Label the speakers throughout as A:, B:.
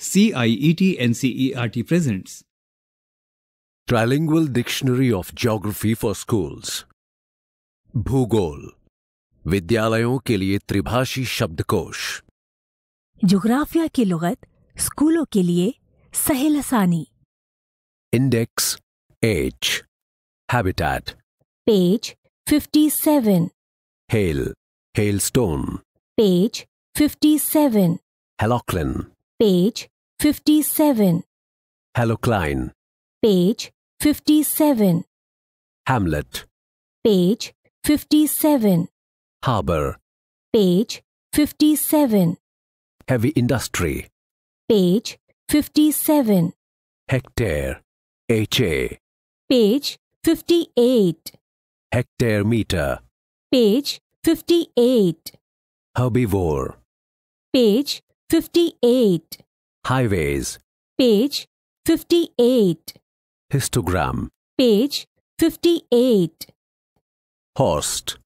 A: CIET
B: NCERT presents Trilingual Dictionary of Geography for Schools भूगोल विद्यालयों के लिए त्रिभाषी शब्दकोश
C: जोग्राफिया की लुगत स्कूलों के
A: लिए सहेल आसानी
B: index H habitat
A: page 57
B: hail hailstone
A: page 57 halocline Page 57.
B: Halocline.
A: Page 57. Hamlet. Page 57. Harbour. Page 57.
B: Heavy Industry.
A: Page 57.
B: Hectare. HA. Page 58. Hectare meter.
A: Page 58.
B: Herbivore.
A: Page 58.
B: Highways.
A: Page 58.
B: Histogram.
A: Page 58.
B: Host.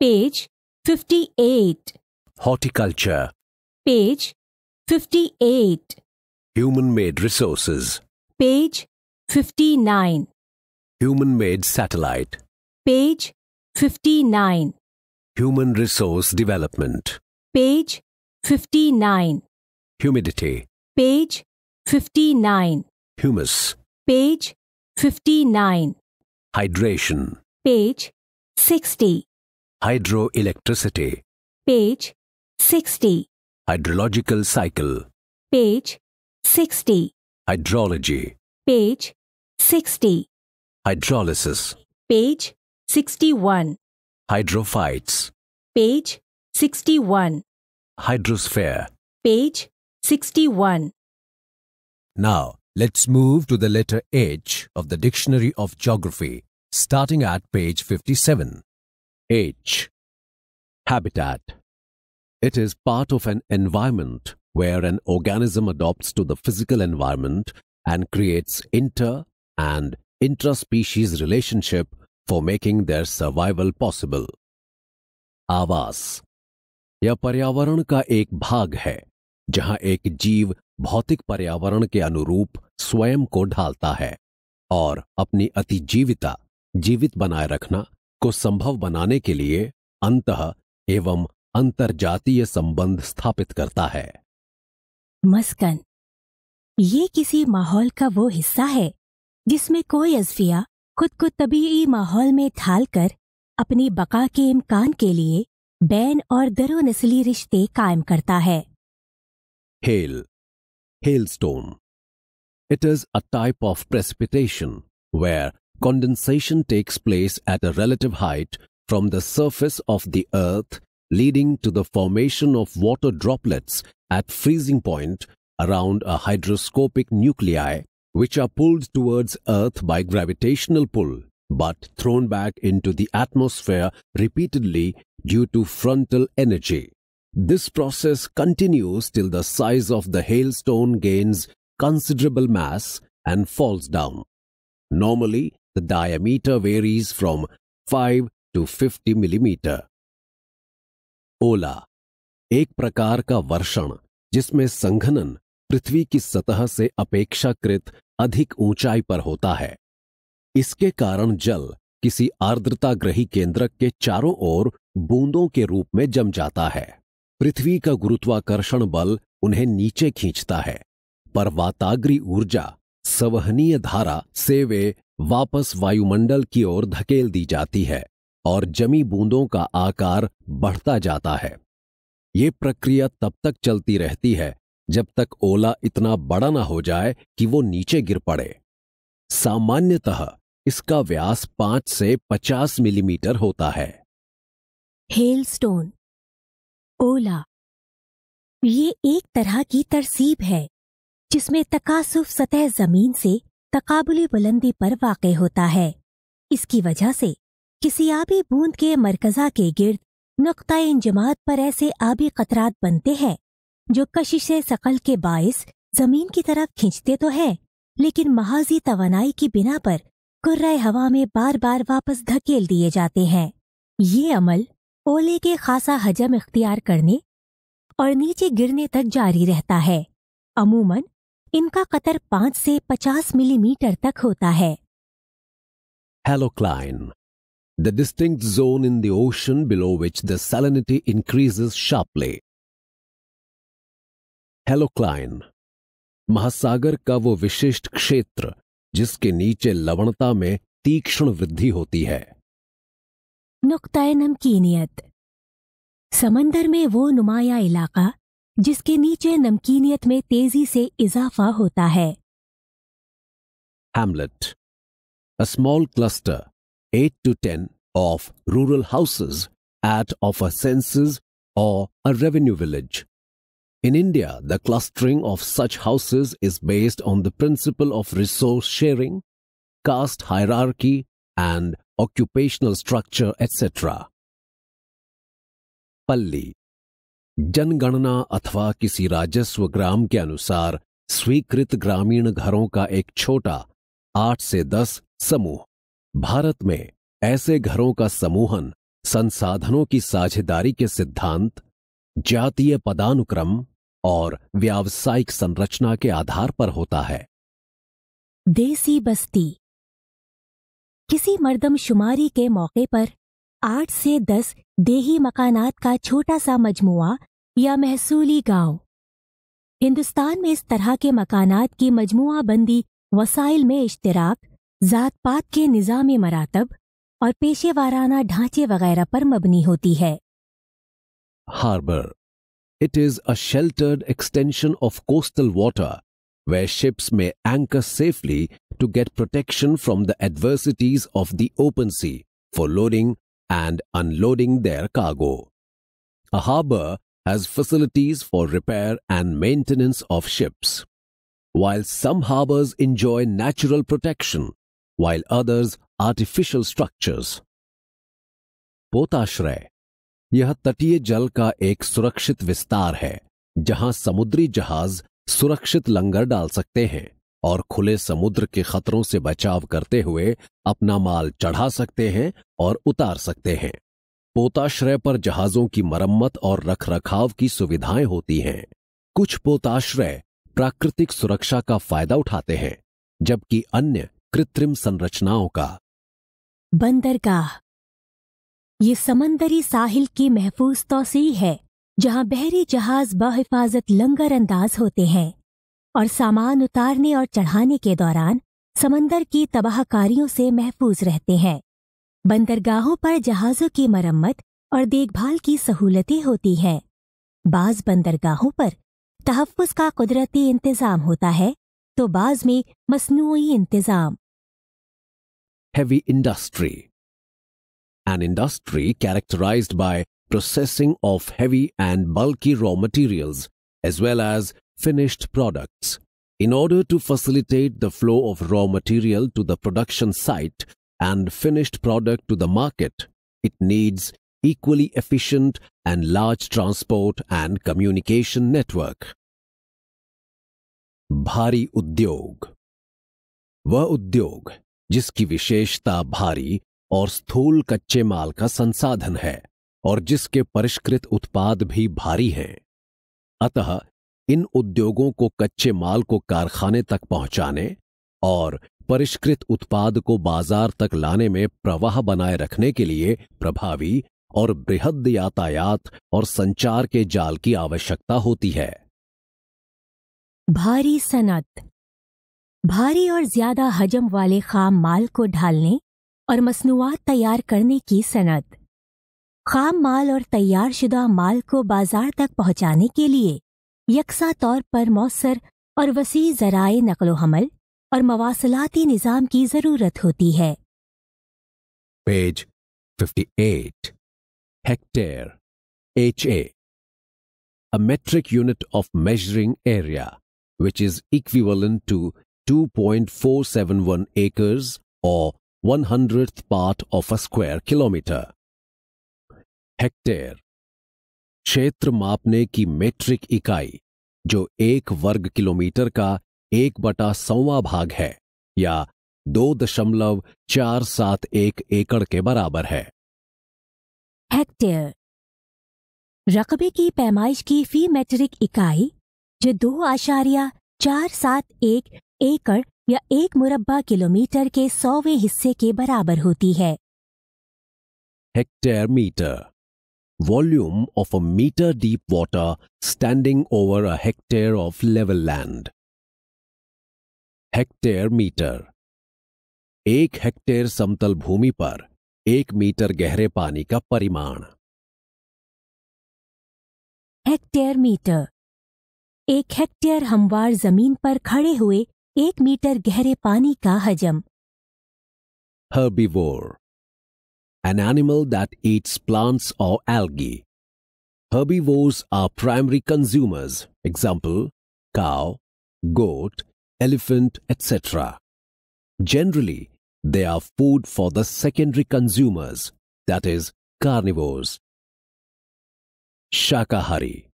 A: Page 58.
B: Horticulture.
A: Page 58.
B: Human made resources. Page 59. Human made satellite.
A: Page 59.
B: Human resource development.
A: Page 59.
B: Humidity.
A: Page 59. Humus. Page 59.
B: Hydration.
A: Page 60.
B: Hydroelectricity.
A: Page 60.
B: Hydrological cycle.
A: Page 60.
B: Hydrology.
A: Page 60.
B: Hydrolysis.
A: Page 61.
B: Hydrophytes.
A: Page 61.
B: Hydrosphere.
A: Page 61.
B: Now, let's move to the letter H of the Dictionary of Geography, starting at page 57. H. Habitat. It is part of an environment where an organism adopts to the physical environment and creates inter and intraspecies relationship for making their survival possible. आवास यह पर्यावरण का एक भाग है जहां एक जीव भौतिक पर्यावरण के अनुरूप स्वयं को ढालता है और अपनी अतिजीविता जीवित बनाए रखना को संभव बनाने के लिए अंत एवं अंतरजातीय संबंध स्थापित करता है
A: मस्कन
C: ये किसी माहौल का वो हिस्सा है जिसमें कोई अजफिया खुद को तबीयी माहौल में ढाल कर अपनी बका के इम्कान के लिए बैन और दरो नस्ली रिश्ते कायम करता है
B: Hail, hailstone. It is a type of precipitation where condensation takes place at a relative height from the surface of the earth leading to the formation of water droplets at freezing point around a hydroscopic nuclei which are pulled towards earth by gravitational pull but thrown back into the atmosphere repeatedly due to frontal energy. This process continues till the size of the hailstone gains considerable mass and falls down. Normally, the diameter varies from 5 to 50 millimeter. ओला एक प्रकार का वर्षण जिसमें संघनन पृथ्वी की सतह से अपेक्षाकृत अधिक ऊंचाई पर होता है इसके कारण जल किसी आर्द्रताग्रही केंद्रक के चारों ओर बूंदों के रूप में जम जाता है पृथ्वी का गुरुत्वाकर्षण बल उन्हें नीचे खींचता है पर वाताग्री ऊर्जा सवहनीय धारा से वे वापस वायुमंडल की ओर धकेल दी जाती है और जमी बूंदों का आकार बढ़ता जाता है ये प्रक्रिया तब तक चलती रहती है जब तक ओला इतना बड़ा ना हो जाए कि वो नीचे गिर पड़े सामान्यतः इसका व्यास पांच से पचास मिलीमीटर होता है
C: हेलस्टोन ओला ये एक तरह की तरसीब है जिसमें तकासुफ सतह जमीन से तकाबुली बुलंदी पर वाक़ होता है इसकी वजह से किसी आबी बूंद के मरकजा के गिर्द नुक़ इंजमात पर ऐसे आबी कतरात बनते हैं जो कशिश सकल के बायस जमीन की तरफ खींचते तो हैं लेकिन महाजी तोानाई की बिना पर कुर्र हवा में बार बार वापस धकेल दिए जाते हैं ये अमल ओले के खासा हजम इख्तियार करने और नीचे गिरने तक जारी रहता है अमूमन इनका कतर पांच से पचास मिलीमीटर तक होता है
B: the The zone in the ocean below which the the increases increases halo halocline महासागर का वो विशिष्ट क्षेत्र जिसके नीचे लवणता में तीक्ष्ण वृद्धि होती है
C: नुकतः नमकीनियत समंदर में वो नुमाया इलाका जिसके नीचे नमकीनियत में तेजी से इजाफा होता
B: है hamlet a small cluster eight to ten of rural houses at of a और a revenue village in India the clustering of such houses is based on the principle of resource sharing caste hierarchy, and occupational structure etc. पल्ली जनगणना अथवा किसी राजस्व ग्राम के अनुसार स्वीकृत ग्रामीण घरों का एक छोटा आठ से दस समूह भारत में ऐसे घरों का समूहन संसाधनों की साझेदारी के सिद्धांत जातीय पदानुक्रम और व्यावसायिक संरचना के आधार पर होता है
C: देसी बस्ती किसी मर्दमशुमारी के मौके पर आठ से दस देही मकानात का छोटा सा मजमुआ या महसूली गांव हिंदुस्तान में इस तरह के मकानात की मजमुआ बंदी वसाइल में इश्तराक जात पात के निज़ाम मरातब और पेशे वाराना ढांचे वगैरह पर मबनी होती है
B: harbour it is a sheltered extension of coastal water where ships may anchor safely to get protection from the adversities of the open sea for loading and unloading their cargo. A harbour has facilities for repair and maintenance of ships. While some harbours enjoy natural protection, while others artificial structures. पोताश्रय यह तटीय जल का एक सुरक्षित विस्तार है जहां समुद्री जहाज सुरक्षित लंगर डाल सकते हैं और खुले समुद्र के खतरों से बचाव करते हुए अपना माल चढ़ा सकते हैं और उतार सकते हैं पोताश्रय पर जहाजों की मरम्मत और रखरखाव की सुविधाएं होती हैं कुछ पोताश्रय प्राकृतिक सुरक्षा का फायदा उठाते हैं जबकि अन्य कृत्रिम संरचनाओं का
C: बंदरगाह ये समंदरी साहिल की महफूज तोसी है जहां बहरी जहाज बहिफाजत लंगर अंदाज होते हैं और सामान उतारने और चढ़ाने के दौरान समंदर की तबाहकारियों से महफूज रहते हैं बंदरगाहों पर जहाज़ों की मरम्मत और देखभाल की सहूलतें होती हैं बाज बंदरगाहों पर तहफ़ का कुदरती इंतज़ाम होता है तो बाज में मसनू इंतज़ाम
B: heavy industry an industry characterised by processing of heavy and bulky raw materials as well as finished products. In order to facilitate the flow of raw material to the production site and finished product to the market, it needs equally efficient and large transport and communication network. Bhari Udyog Va Udyog, jiski visheshta bhari और sthul कच्चे माल का संसाधन है और जिसके परिष्कृत उत्पाद भी भारी हैं अतः इन उद्योगों को कच्चे माल को कारखाने तक पहुंचाने और परिष्कृत उत्पाद को बाजार तक लाने में प्रवाह बनाए रखने के लिए प्रभावी और बृहद यातायात और संचार के जाल की आवश्यकता होती है
C: भारी सनत भारी और ज्यादा हजम वाले खाम माल को ढालने और मसनूआत तैयार करने की सनत खाम माल और तैयारशुदा माल को बाजार तक पहुंचाने के लिए यकसा तौर पर मौसर और वसी जराए नकलोहमल और मवासलाती निजाम की जरूरत होती है
B: page 58 hectare H A metric unit of measuring area which is equivalent to two point four seven one acres और one hundred part of a square kilometre hectare क्षेत्र मापने की मेट्रिक इकाई जो एक वर्ग किलोमीटर का एक बटा सौवा भाग है या दो दशमलव चार सात एक एकड़ के बराबर है
A: हेक्टेयर रकबे की
C: पैमाइश की फी मेट्रिक इकाई जो दो आशारिया चार सात एक एकड़ या एक मुरब्बा किलोमीटर के सौवे हिस्से के बराबर होती है
B: hectare metre volume of a meter deep water standing over a hectare of level land. Hectare metre एक हेक्टेयर समतल भूमि पर एक मीटर गहरे पानी का परिमाण
C: हेक्टेयर मीटर एक हेक्टेयर हमवार जमीन पर खड़े हुए एक मीटर गहरे पानी का हजम
B: herbivore an animal that eats plants or algae. Herbivores are primary consumers, example, cow, goat, elephant, etc. Generally, they are food for the secondary consumers, that is, carnivores. Shakahari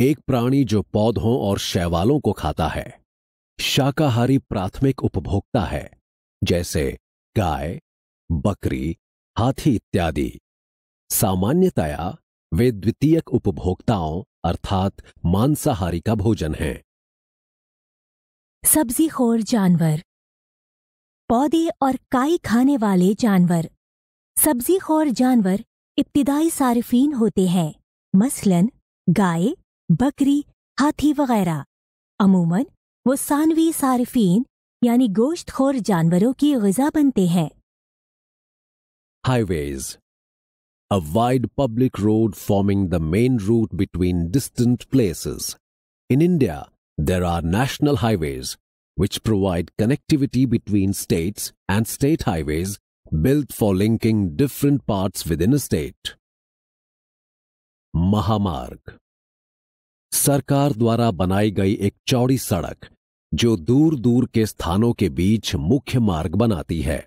B: Ek prani jo पौधों और शैवालों ko khata hai. Shakahari prathmik upabhokta hai, jaise gai, bakri, हाथी इत्यादि सामान्यतया वे द्वितीयक उपभोक्ताओं अर्थात मांसाहारी का भोजन है
C: सब्जी खोर जानवर पौधे और काई खाने वाले जानवर सब्जी खोर जानवर इब्तदाई सार्फीन होते हैं मसलन गाय बकरी हाथी वगैरह अमूमन वो सानवी सार्फिन यानी गोश्त खोर जानवरों की गजा बनते हैं
B: highways. A wide public road forming the main route between distant places. In India, there are national highways which provide connectivity between states and state highways built for linking different parts within a state. Mahamarg, Sarkar dwara banai gai ek चौड़ी सड़क जो दूर दूर ke स्थानों के बीच मुख्य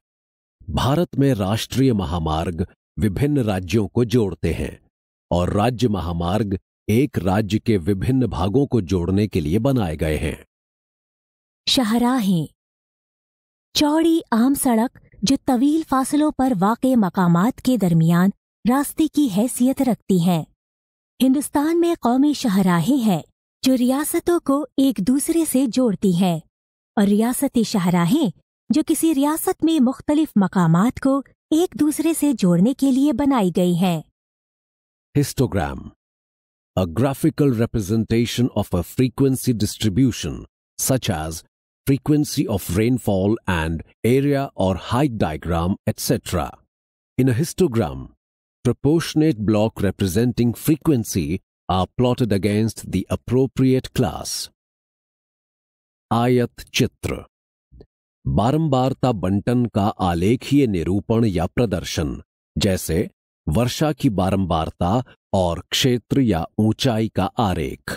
B: भारत में राष्ट्रीय महामार्ग विभिन्न राज्यों को जोड़ते हैं और राज्य महामार्ग एक राज्य के विभिन्न भागों को जोड़ने के लिए बनाए गए हैं
C: शाहराहें चौड़ी आम सड़क जो तवील फासलों पर वाक़ मकाम के दरमियान रास्ते की हैसियत रखती हैं हिंदुस्तान में कौमी शाहराहें हैं जो रियासतों को एक दूसरे से जोड़ती हैं और रियासती शाहराहें जो किसी रियासत में मुख्तलिफ मकाम को एक दूसरे से जोड़ने के लिए बनाई गई हैं
B: histogram a graphical representation of a frequency distribution such as frequency of rainfall and area or height diagram etc. In a histogram, proportionate block representing frequency are plotted against the appropriate class. Ayat Chitra बारंबारता बंटन का आलेखीय निरूपण या प्रदर्शन जैसे वर्षा की बारंबारता और क्षेत्र या ऊंचाई का आरेख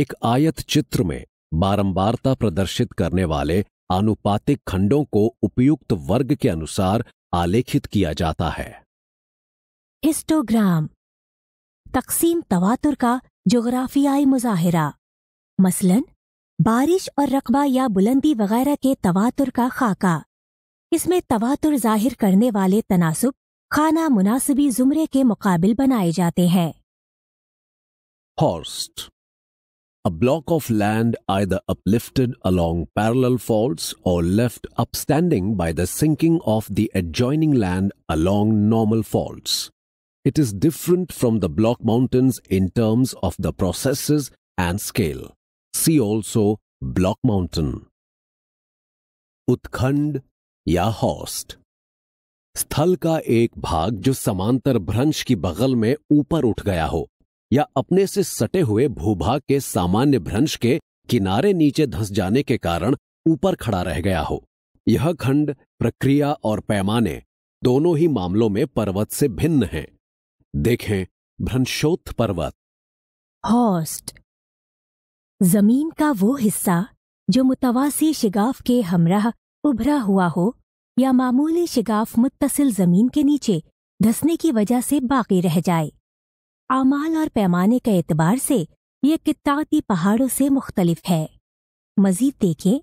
B: एक आयत चित्र में बारंबारता प्रदर्शित करने वाले आनुपातिक खंडों को उपयुक्त वर्ग के अनुसार आलेखित किया जाता है
C: हिस्टोग्राम तकसीम तवातुर का जोग्राफियाई मुजाहरा मसलन बारिश और रकबा या बुलंदी वगैरह के तवातुर का खाका इसमें तवातुर जाहिर करने वाले तनासब खाना मुनासिबी जुमरे के मुकाबिल बनाए जाते हैं
B: Horst. A block of land either uplifted along parallel faults or left upstanding by the sinking of the adjoining land along normal faults. It is different from the block mountains in terms of the processes and scale. See also block mountain उत्खंड या horst स्थल का एक भाग जो समांतर भ्रंश की बगल में ऊपर उठ गया हो या अपने से सटे हुए भूभाग के सामान्य भ्रंश के किनारे नीचे धंस जाने के कारण ऊपर खड़ा रह गया हो यह खंड प्रक्रिया और पैमाने दोनों ही मामलों में पर्वत से भिन्न हैं। देखें भ्रंशोत्थ पर्वत
C: हॉस्ट जमीन का वो हिस्सा जो मुतवासी शिगाफ के हमराह उभरा हुआ हो या मामूली शिगाफ मुतसिल जमीन के नीचे धसने की वजह से बाकी रह जाए आमाल और पैमाने के एतबार से ये किताती पहाड़ों से मुख्तलिफ है मजीद देखें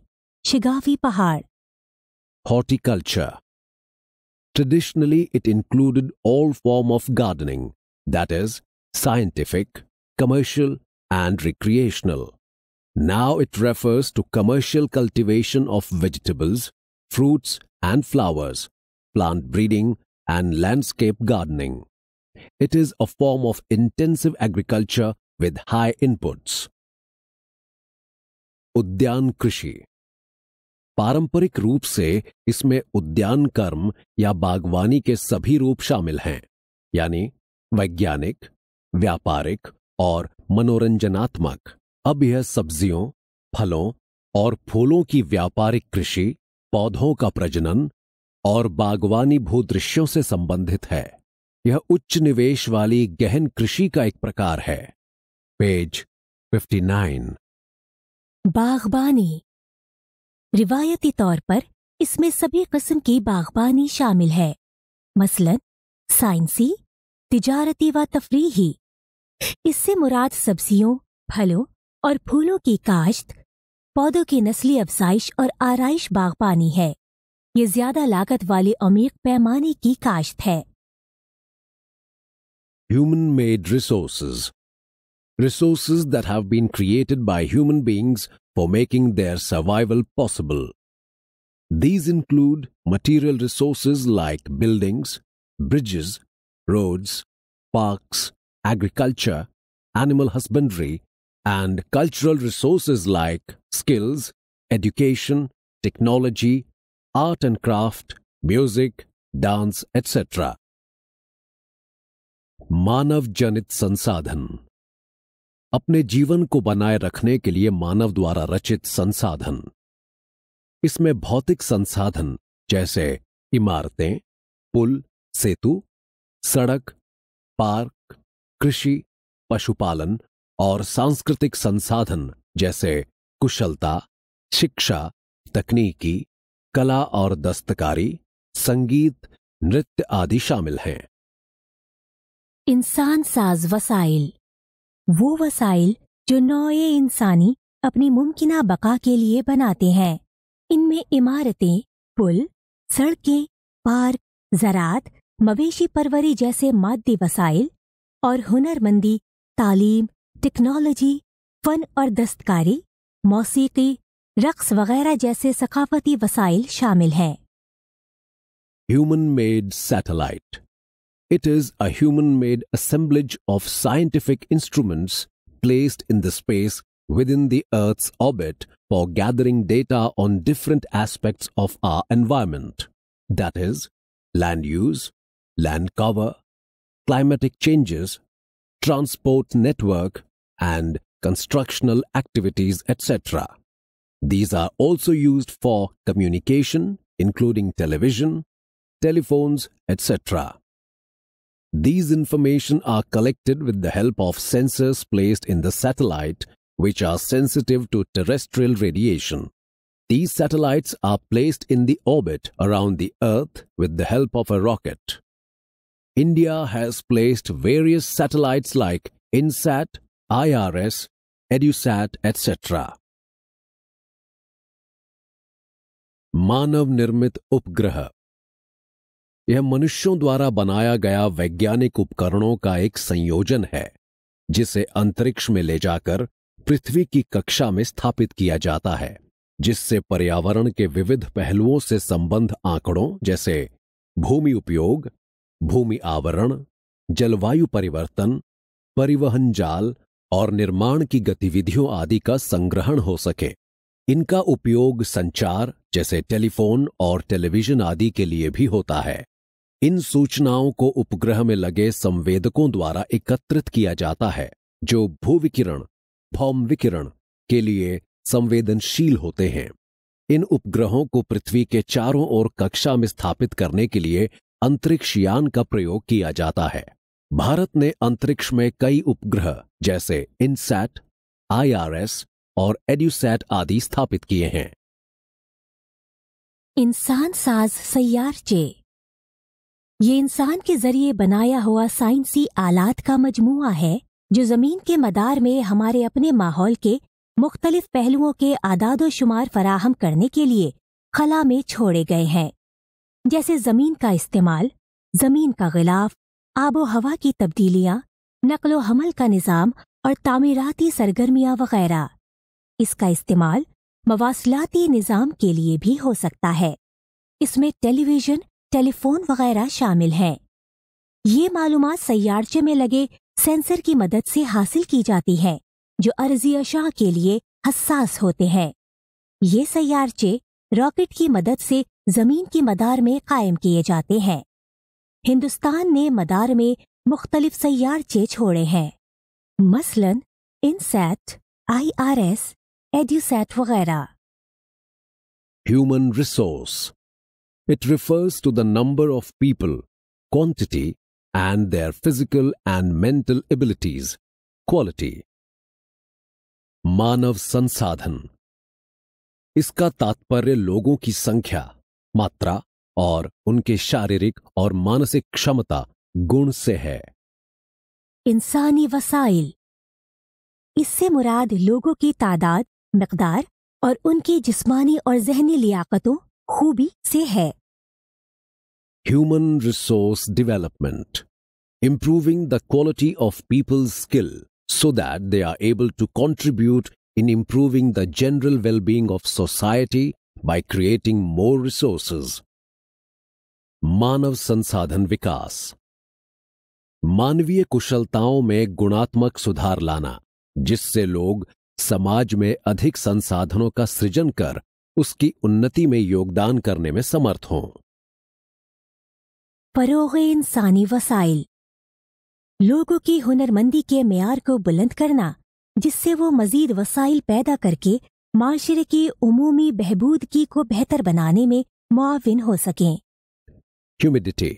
C: शिगाफी पहाड़
B: horticulture traditionally it included all form of gardening that is scientific commercial and recreational Now it refers to commercial cultivation of vegetables, fruits and flowers, plant breeding and landscape gardening. It is a form of intensive agriculture with high inputs. Udyan Krishi पारंपरिक रूप से इसमें उद्यान कर्म या बागवानी के सभी रूप शामिल हैं यानी वैज्ञानिक व्यापारिक और मनोरंजनात्मक अब यह सब्जियों फलों और फूलों की व्यापारिक कृषि पौधों का प्रजनन और बागवानी भूदृश्यों से संबंधित है यह उच्च निवेश वाली गहन कृषि का एक प्रकार है पेज 59
C: बागबानी रिवायती तौर पर इसमें सभी किस्म की बागबानी शामिल है मसलन साइंसी तिजारती व तफरीही इससे मुराद सब्जियों फलों और फूलों की काश्त पौधों की नस्ली अफसाइश और आराइश बागबानी है ये ज्यादा लागत वाली अमीर पैमाने की काश्त है
B: human made resources resources that have been created by human beings for making their survival possible these include material resources like buildings bridges roads parks agriculture animal husbandry and cultural resources like skills, education, technology, art and craft, music, dance, etc. मानव जनित संसाधन अपने जीवन को बनाए रखने के लिए मानव द्वारा रचित संसाधन इसमें भौतिक संसाधन जैसे इमारतें पुल सेतु सड़क पार्क कृषि पशुपालन और सांस्कृतिक संसाधन जैसे कुशलता शिक्षा तकनीकी कला और दस्तकारी संगीत नृत्य आदि शामिल हैं
C: इंसान साज वसाइल वो वसाइल जो नौए इंसानी अपनी मुमकिन बका के लिए बनाते हैं इनमें इमारतें पुल सड़कें पार्क ज़रात मवेशी परवरी जैसे मादी वसाइल और हुनरमंदी तालीम टेक्नोलॉजी फन और दस्तकारी मौसीकी रक्स वगैरह जैसे सकाफती वसाइल शामिल हैं
B: human made satellite it is human made assemblage of scientific instruments placed in the space within the earth's orbit for gathering data on different aspect of our environment that is land use land cover climatic changes transport network and constructional activities, etc. These are also used for communication, including television, telephones, etc. These information are collected with the help of sensors placed in the satellite, which are sensitive to terrestrial radiation. These satellites are placed in the orbit around the Earth with the help of a rocket. India has placed various satellites like INSAT, IRS, EDUSAT, etc. मानव निर्मित उपग्रह यह मनुष्यों द्वारा बनाया गया वैज्ञानिक उपकरणों का एक संयोजन है जिसे अंतरिक्ष में ले जाकर पृथ्वी की कक्षा में स्थापित किया जाता है जिससे पर्यावरण के विविध पहलुओं से संबंध आंकड़ों जैसे भूमि उपयोग भूमि आवरण जलवायु परिवर्तन परिवहन जाल और निर्माण की गतिविधियों आदि का संग्रहण हो सके इनका उपयोग संचार जैसे टेलीफोन और टेलीविजन आदि के लिए भी होता है इन सूचनाओं को उपग्रह में लगे संवेदकों द्वारा एकत्रित किया जाता है जो भूविकिरण भौम विकिरण के लिए संवेदनशील होते हैं इन उपग्रहों को पृथ्वी के चारों ओर कक्षा में स्थापित करने के लिए अंतरिक्ष यान का प्रयोग किया जाता है भारत ने अंतरिक्ष में कई उपग्रह जैसे इनसैट आईआरएस और एड्यूसैट आदि स्थापित किए हैं
C: इंसान साज चे ये इंसान के जरिए बनाया हुआ साइंसी आलात का मजमुआ है जो जमीन के मदार में हमारे अपने माहौल के मुख्तलिफ पहलुओं के आदाद शुमार फराहम करने के लिए खला में छोड़े गए हैं जैसे जमीन का इस्तेमाल जमीन का गिलाफ आबो हवा की तब्दीलियां नकल हमल का निज़ाम और तामीराती सरगर्मियाँ वगैरह इसका इस्तेमाल मवासलाती निज़ाम के लिए भी हो सकता है इसमें टेलीविज़न टेलीफोन वगैरह शामिल हैं ये मालूम सयारचे में लगे सेंसर की मदद से हासिल की जाती है जो अर्जी अशा के लिए हसास होते हैं ये सयारचे रॉकेट की मदद से जमीन की मदार में कायम किए जाते हैं हिंदुस्तान ने मदार में मुख्तलिफ सयारचे छोड़े हैं मसलन INSAT I R S EDUSAT वगैरह
B: human resource it refers to the number of people quantity and their physical and mental abilities quality मानव संसाधन इसका तात्पर्य लोगों की संख्या मात्रा और उनके शारीरिक और मानसिक क्षमता गुण से है
C: इंसानी वसाइल इससे मुराद लोगों की तादाद मकदार और उनकी जिस्मानी और जहनी लियाकतों खूबी से है
B: human resource development improving the quality of people's skill so that they are able to contribute in improving the general wellbeing of society by creating more resources मानव संसाधन विकास मानवीय कुशलताओं में गुणात्मक सुधार लाना जिससे लोग समाज में अधिक संसाधनों का सृजन कर उसकी उन्नति में योगदान करने में समर्थ हों
C: फरोग इंसानी वसाइल लोगों की हुनरमंदी के मैार को बुलंद करना जिससे वो मजीद वसाइल पैदा करके माशरे की उमूमी बहबूदगी को बेहतर बनाने में मुआविन हो सकें
B: humidity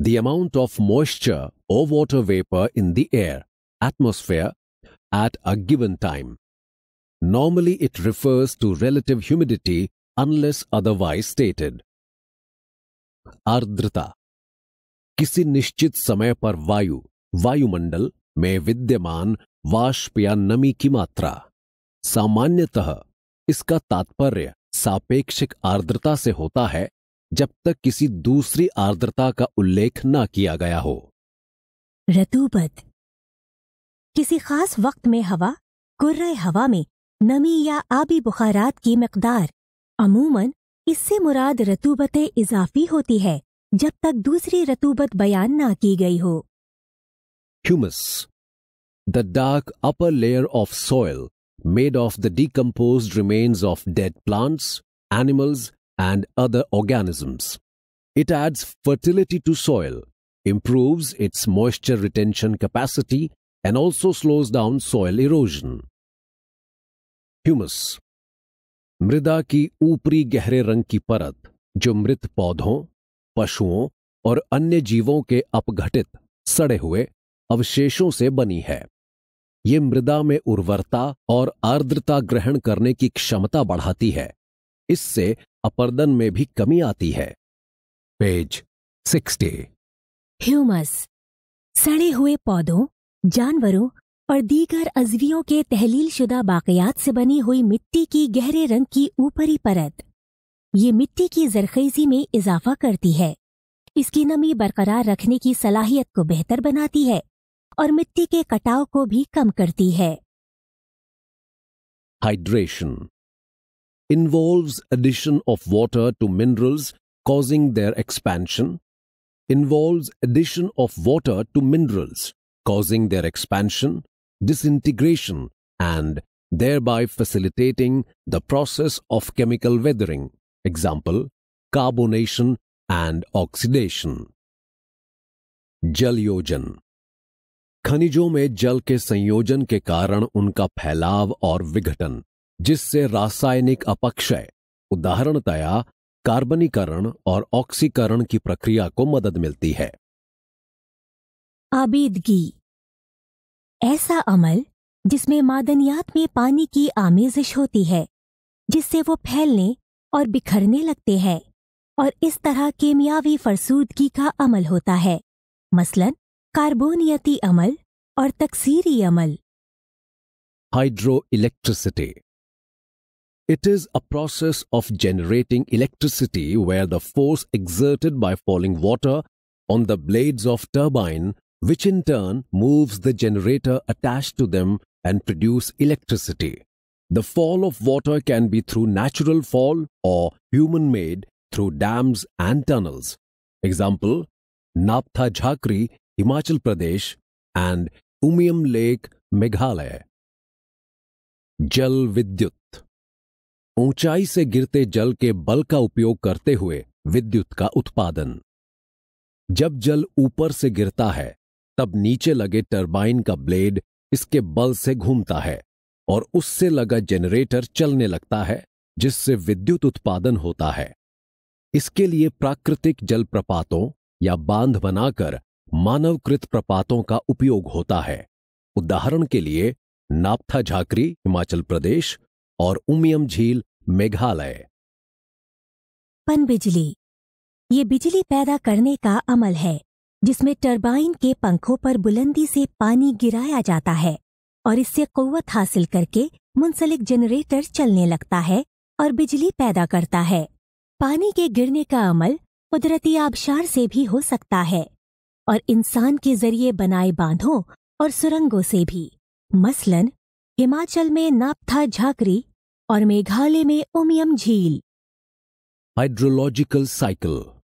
B: the amount of moisture or water vapor in the air atmosphere at a given time. Normally it refers to relative humidity unless otherwise stated. आर्द्रता किसी निश्चित समय पर वायु वायुमंडल में विद्यमान वाष्प या नमी की मात्रा सामान्यतः इसका तात्पर्य सापेक्षिक आर्द्रता से होता है जब तक किसी दूसरी आर्द्रता का उल्लेख ना किया गया हो
C: रतुबत किसी खास वक्त में हवा कुर्र हवा में नमी या आबी बुखारात की मकदार अमूमन इससे मुराद रतूबत इजाफी होती है जब तक दूसरी रतूबत बयान ना की गई हो
B: humus the dark upper layer of soil made of the decompose remains of dead plants animals and other organisms. It adds fertility to soil, improves its moisture retention capacity, and also slows down soil erosion. Humus मृदा की ऊपरी गहरे रंग की परत जो मृत पौधों पशुओं और अन्य जीवों के अपघटित सड़े हुए अवशेषों से बनी है ये मृदा में उर्वरता और आर्द्रता ग्रहण करने की क्षमता बढ़ाती है इससे अपर्दन में भी कमी आती है पेज सिक्सटी
C: ह्यूमस सड़े हुए पौधों जानवरों और दीगर अजवियों के तहलील शुदा बाकयात से बनी हुई मिट्टी की गहरे रंग की ऊपरी परत ये मिट्टी की जरखेजी में इजाफा करती है इसकी नमी बरकरार रखने की सलाहियत को बेहतर बनाती है और मिट्टी के कटाव को भी कम
A: करती है
B: hydration involves addition of water to minerals causing their expansion, involves addition of water to minerals causing their expansion, disintegration and thereby facilitating the process of chemical weathering, example, carbonation and oxidation. जलयोजन खनिजों में जल के संयोजन के कारण उनका फैलाव और विघटन जिससे रासायनिक अपक्षय उदाहरणतया कार्बनीकरण और ऑक्सीकरण की प्रक्रिया को मदद मिलती है
C: आबेदगी ऐसा अमल जिसमें मादनियात में पानी की आमेजिश होती है जिससे वो फैलने और बिखरने लगते हैं और इस तरह केमियावी फरसूदगी का अमल होता है मसलन कार्बोनियती अमल और तकसीरी अमल
B: hydro electricity It is a process of generating electricity where the force exerted by falling water on the blades of turbine which in turn moves the generator attached to them and produce electricity. The fall of water can be through natural fall or human-made through dams and tunnels. Example, Naptha Jhakri, Himachal Pradesh and Umiam Lake, Meghalaya. Jal Vidyut ऊंचाई से गिरते जल के बल का उपयोग करते हुए विद्युत का उत्पादन जब जल ऊपर से गिरता है तब नीचे लगे टरबाइन का ब्लेड इसके बल से घूमता है और उससे लगा जनरेटर चलने लगता है जिससे विद्युत उत्पादन होता है इसके लिए प्राकृतिक जल प्रपातों या बांध बनाकर मानवकृत प्रपातों का उपयोग होता है उदाहरण के लिए नाप्था झाकरी हिमाचल प्रदेश और उमियम झील मेघालय
C: पनबिजली ये बिजली पैदा करने का अमल है जिसमें टरबाइन के पंखों पर बुलंदी से पानी गिराया जाता है और इससे कुत हासिल करके मुंसलिक जनरेटर चलने लगता है और बिजली पैदा करता है पानी के गिरने का अमल कुदरती आबशार से भी हो सकता है और इंसान के जरिए बनाए बांधों और सुरंगों से भी मसलन Hydrological
B: cycle: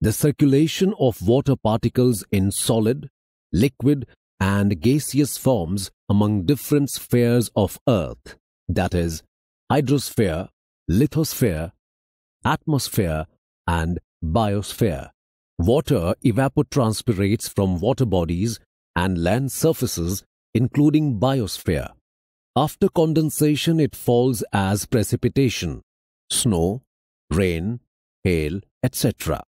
B: The circulation of water particles in solid, liquid, and gaseous forms among different spheres of Earth, that is, hydrosphere, lithosphere, atmosphere, and biosphere. Water evaporates, evapotranspirates from water bodies and land surfaces including biosphere. After condensation, it falls as precipitation, snow, rain, hail, etc.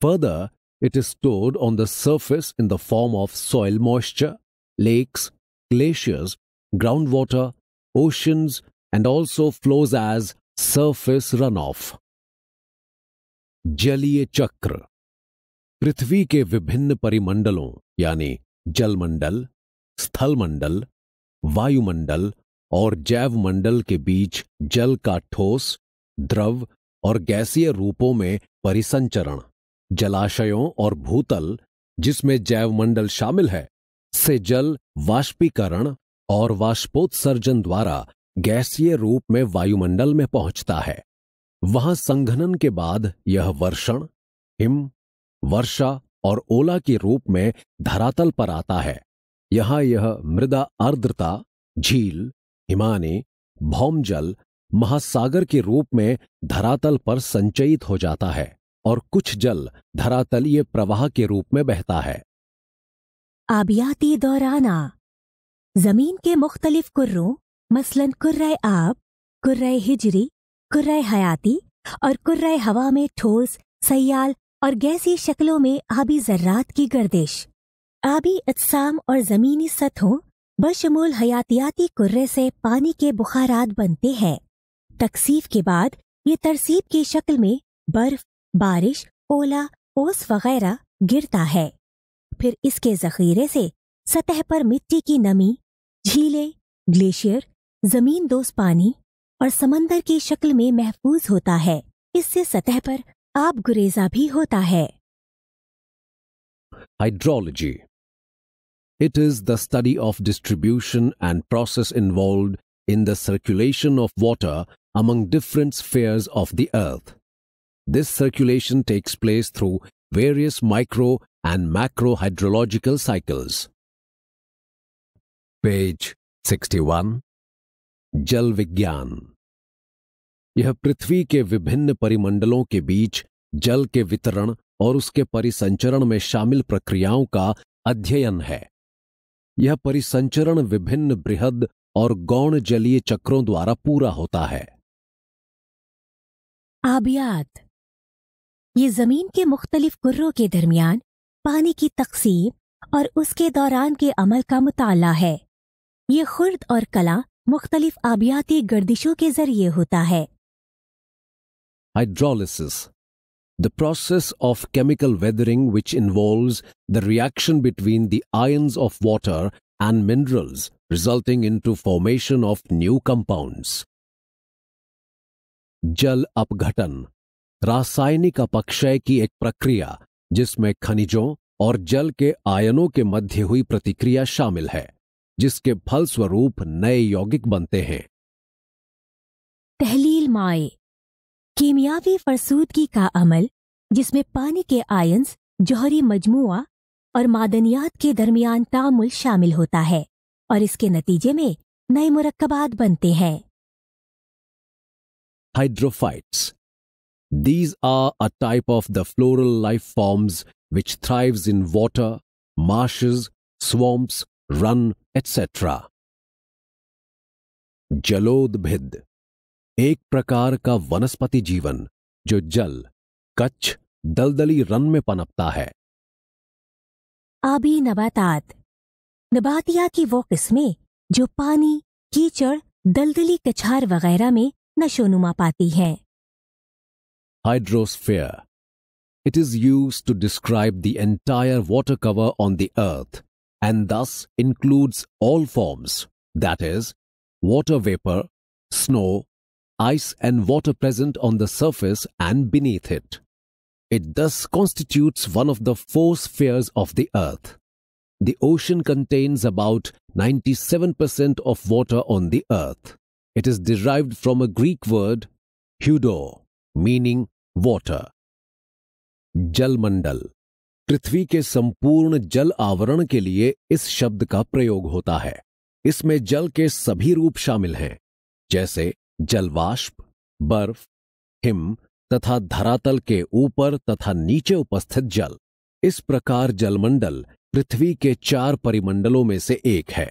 B: Further, it is stored on the surface in the form of soil moisture, lakes, glaciers, groundwater, oceans, and also flows as surface runoff. chakra, चक्र पृथ्वी के विभिन्न परिमंडलों यानी जलमंडल स्थलमंडल वायुमंडल और जैवमंडल के बीच जल का ठोस द्रव और गैसीय रूपों में परिसंचरण जलाशयों और भूतल जिसमें जैवमंडल शामिल है से जल वाष्पीकरण और वाष्पोत्सर्जन द्वारा गैसीय रूप में वायुमंडल में पहुंचता है वहां संघनन के बाद यह वर्षण हिम वर्षा और ओला के रूप में धरातल पर आता है यहाँ यह मृदा आर्द्रता झील हिमाने भौमजल महासागर के रूप में धरातल पर संचयित हो जाता है और कुछ जल धरातलीय प्रवाह के रूप में बहता है
C: आबियाती दौराना जमीन के मुख्तलिफ कुर्रों मसलन कुर्र आब कुर्र हिजरी कुर्र हयाती और कुर्र हवा में ठोस सयाल और गैसी शक्लों में आबी जर्रात की गर्दिश आबी अजसाम और ज़मीनी सतहों बशमूल हयातियाती कुर्रे से पानी के बुखारात बनते हैं तकसीफ के बाद ये तरसीब की शक्ल में बर्फ बारिश ओला ओस वगैरह गिरता है फिर इसके जखीरे से सतह पर मिट्टी की नमी झीलें ग्लेशियर जमीन दोस्त पानी और समंदर की शक्ल में महफूज होता है इससे सतह पर आब गुरेजा भी होता है
B: hydrology It is the study of distribution and process involved in the circulation of water among different spheres of the earth. This circulation takes place through various micro and macro hydrological cycles. Page 61 जल विज्ञान यह पृथ्वी के विभिन्न परिमंडलों के बीच जल के वितरण और उसके परिसंचरण में शामिल प्रक्रियाओं का अध्ययन है यह परिसंचरण विभिन्न बृहद और गौण जलीय चक्रों द्वारा पूरा होता है
C: आबियात ये जमीन के मुख्तलिफ गुर्रों के दरमियान पानी की तकसीम और उसके दौरान के अमल का मुताला है ये खुर्द और कला मुख्तलिफ आबियाती गर्दिशों के जरिए होता है
B: hydrolysis the process of chemical weathering which involves the reaction between the ions of water and minerals resulting into formation of new compounds. जल अपघटन रासायनिक अपक्षय की एक प्रक्रिया जिसमें खनिजों और जल के आयनों के मध्य हुई प्रतिक्रिया शामिल है जिसके फलस्वरूप नए यौगिक बनते हैं
C: तहलील माए कीमियावी फरसूदगी का अमल जिसमें पानी के आयंस जौहरी मजमुआ और मादनियात के दरमियान तामुल शामिल होता है और इसके नतीजे में नए मुरक्बात बनते हैं
B: hydrophytes these are a type of the floral life forms which thrives in water marshes swamps rann etcetera जलोद जलोदभिद्ध एक प्रकार का वनस्पति जीवन जो जल कच्छ दलदली रन में पनपता है
C: आबी नबातात नबातिया की वो किस्में जो पानी कीचड़ दलदली कछार वगैरह में नशोनुमा पाती हैं।
B: Hydrosphere it is use to describe the entire water cover on the earth and this includes all forms that is water vapour snow ice and water present on the surface and beneath it. It thus constitutes one of the four spheres of the Earth. The ocean contains about 97% of water on the Earth. It is derived from a Greek word, hudo, meaning water. Jalmandal पृथ्वी के संपूर्ण जल आवरण के लिए इस शब्द का प्रयोग होता है इसमें जल के सभी रूप शामिल हैं जैसे जलवाष्प बर्फ हिम तथा धरातल के ऊपर तथा नीचे उपस्थित जल इस प्रकार जलमंडल पृथ्वी के चार परिमंडलों में से एक है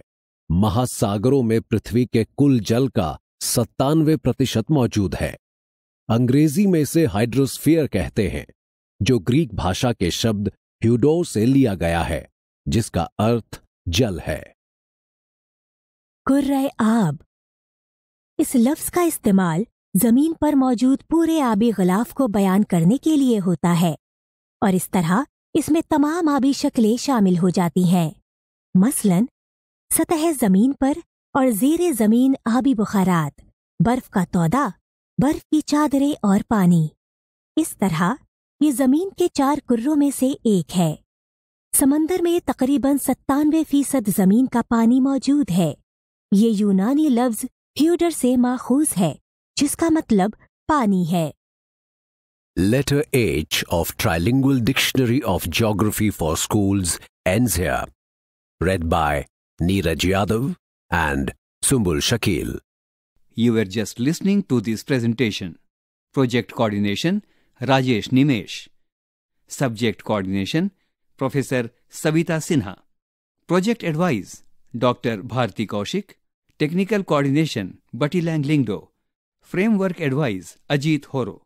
B: महासागरों में पृथ्वी के कुल जल का सत्तानवे प्रतिशत मौजूद है अंग्रेजी में इसे हाइड्रोस्फीयर कहते हैं जो ग्रीक भाषा के शब्द ह्यूडो से लिया गया है जिसका अर्थ जल है
C: कुर्रय आब इस लफ्ज का इस्तेमाल जमीन पर मौजूद पूरे आबी गलाफ को बयान करने के लिए होता है और इस तरह इसमें तमाम आबी शक्लें शामिल हो जाती हैं मसलन सतह जमीन पर और जेर जमीन आबी बुखारात बर्फ का तोदा बर्फ की चादरें और पानी इस तरह ये जमीन के चार कुर्रों में से एक है समंदर में तकरीबन सत्तानवे फीसद जमीन का पानी मौजूद है ये यूनानी लफ्ज प्यूडर से माखूज है जिसका मतलब पानी
B: है letter H of trilingual dictionary of geography for school and read by Neeraj Yadav and Sumbul Shakeel you are just listening to this presentation project coordination Rajesh Nimesh subject coordination professor Savita Sinha project advise doctor Bharti Kaushik Technical Coordination Batilang Lingdo. Framework Advice Ajit Horo.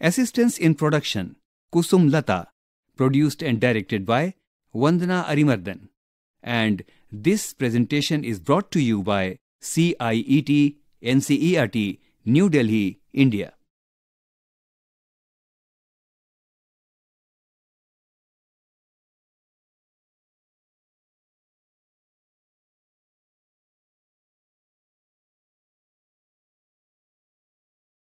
B: Assistance in Production Kusum Lata. Produced and directed by Vandana Arimardhan. And this presentation is brought to you by CIET NCERT, New Delhi, India.